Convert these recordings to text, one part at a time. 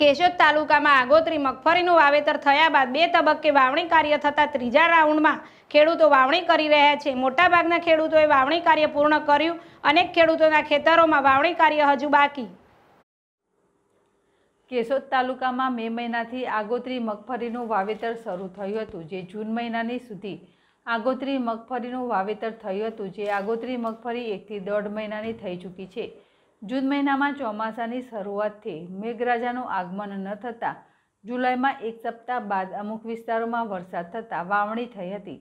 કેશોદ તાલુકામાં આગોતરી મગફળીનું વાવેતર થયા બાદ બે તબક્કે વાવણી કાર્ય થતાં ત્રીજા રાઉન્ડમાં ખેડૂતો વાવણી કરી રહ્યા છે મોટાભાગના ખેડૂતોએ વાવણી કાર્ય પૂર્ણ કર્યું અનેક ખેડૂતોના ખેતરોમાં વાવણી કાર્ય હજુ બાકી કેશોદ તાલુકામાં મે મહિનાથી આગોતરી મગફળીનું વાવેતર શરૂ થયું હતું જે જૂન મહિનાની સુધી આગોતરી મગફળીનું વાવેતર થયું હતું જે આગોતરી મગફળી એકથી દોઢ મહિનાની થઈ ચૂકી છે જૂન મહિનામાં ચોમાસાની શરૂઆતથી મેઘરાજાનું આગમન ન થતાં જુલાઈમાં એક સપ્તાહ બાદ અમુક વિસ્તારોમાં વરસાદ થતાં વાવણી થઈ હતી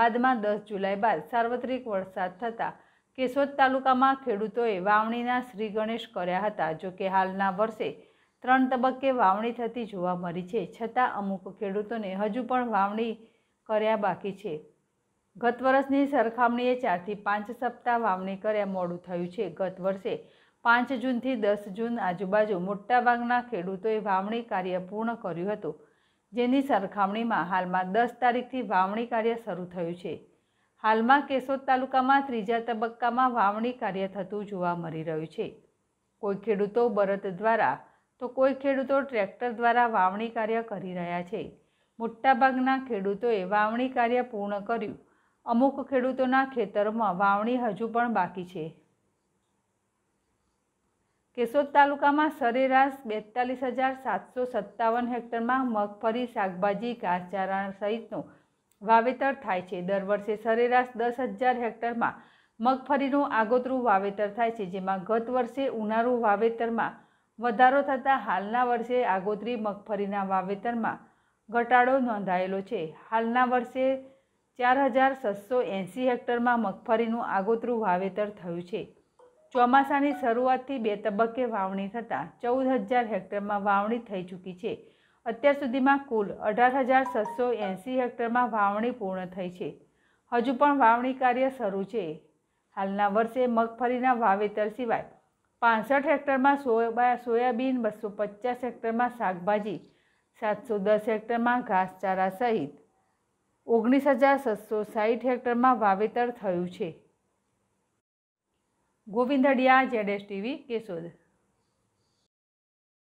બાદમાં દસ જુલાઈ બાદ સાર્વત્રિક વરસાદ થતાં કેશોદ તાલુકામાં ખેડૂતોએ વાવણીના શ્રી ગણેશ કર્યા હતા જોકે હાલના વર્ષે ત્રણ તબક્કે વાવણી થતી જોવા મળી છે છતાં અમુક ખેડૂતોને હજુ પણ વાવણી કર્યા બાકી છે ગત વર્ષની સરખામણીએ ચારથી પાંચ સપ્તાહ વાવણી કર્યા મોડું થયું છે ગત વર્ષે પાંચ જૂનથી દસ જૂન આજુબાજુ મોટાભાગના ખેડૂતોએ વાવણી કાર્ય પૂર્ણ કર્યું હતું જેની સરખામણીમાં હાલમાં દસ તારીખથી વાવણી કાર્ય શરૂ થયું છે હાલમાં કેશોદ તાલુકામાં ત્રીજા તબક્કામાં વાવણી કાર્ય થતું જોવા મળી રહ્યું છે કોઈ ખેડૂતો બરત દ્વારા તો કોઈ ખેડૂતો ટ્રેક્ટર દ્વારા વાવણી કાર્ય કરી રહ્યા છે મોટાભાગના ખેડૂતોએ વાવણી કાર્ય પૂર્ણ કર્યું અમુક ખેડૂતોના ખેતરમાં વાવણી હજુ પણ બાકી છે કેશોદ તાલુકામાં સરેરાશ બેતાલીસ હજાર સાતસો સત્તાવન હેક્ટરમાં મગફળી શાકભાજી ઘાસચારા સહિતનું વાવેતર થાય છે દર વર્ષે સરેરાશ દસ હજાર હેક્ટરમાં મગફળીનું આગોતરું વાવેતર થાય છે જેમાં ગત વર્ષે ઉનાળુ વાવેતરમાં વધારો થતાં હાલના વર્ષે આગોતરી મગફળીના વાવેતરમાં ઘટાડો નોંધાયેલો છે હાલના વર્ષે ચાર હજાર છસો એંસી હેક્ટરમાં મગફળીનું આગોતરું વાવેતર થયું છે ચોમાસાની શરૂઆતથી બે તબક્કે વાવણી થતાં ચૌદ હજાર હેક્ટરમાં વાવણી થઈ ચૂકી છે અત્યાર સુધીમાં કુલ અઢાર હજાર છસો એંસી હેક્ટરમાં વાવણી પૂર્ણ થઈ છે હજુ પણ વાવણી કાર્ય શરૂ છે હાલના વર્ષે મગફળીના વાવેતર સિવાય પાંસઠ હેક્ટરમાં સોયા સોયાબીન બસો પચાસ હેક્ટરમાં શાકભાજી સાતસો દસ હેક્ટરમાં ઘાસચારા સહિત ઓગણીસ હજાર સાતસો સાહીઠ હેક્ટરમાં વાવેતર થયું છે Govinddiya Z S TV Keshod